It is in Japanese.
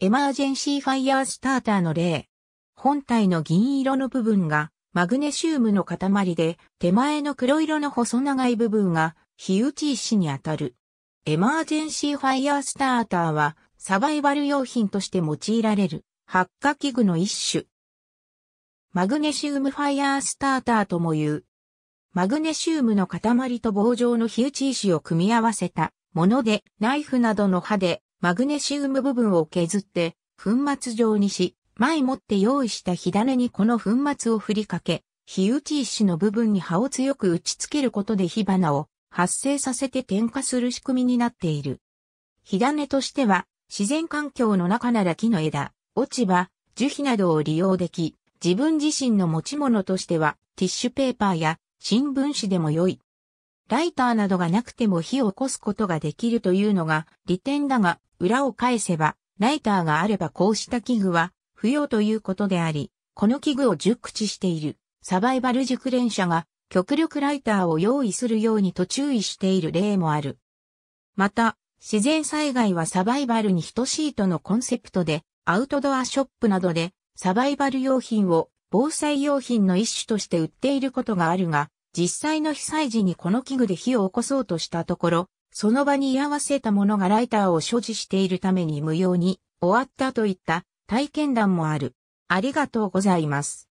エマージェンシーファイヤースターターの例。本体の銀色の部分がマグネシウムの塊で、手前の黒色の細長い部分が火打ち石にあたる。エマージェンシーファイヤースターターはサバイバル用品として用いられる発火器具の一種。マグネシウムファイヤースターターとも言う。マグネシウムの塊と棒状の火打ち石を組み合わせたもので、ナイフなどの刃でマグネシウム部分を削って粉末状にし、前もって用意した火種にこの粉末を振りかけ、火打ち石の部分に葉を強く打ち付けることで火花を発生させて点火する仕組みになっている。火種としては、自然環境の中なら木の枝、落ち葉、樹皮などを利用でき、自分自身の持ち物としては、ティッシュペーパーや新聞紙でも良い。ライターなどがなくても火を起こすことができるというのが利点だが、裏を返せば、ライターがあればこうした器具は不要ということであり、この器具を熟知しているサバイバル熟練者が極力ライターを用意するようにと注意している例もある。また、自然災害はサバイバルに等しいとのコンセプトで、アウトドアショップなどでサバイバル用品を防災用品の一種として売っていることがあるが、実際の被災時にこの器具で火を起こそうとしたところ、その場に居合わせた者がライターを所持しているために無用に終わったといった体験談もある。ありがとうございます。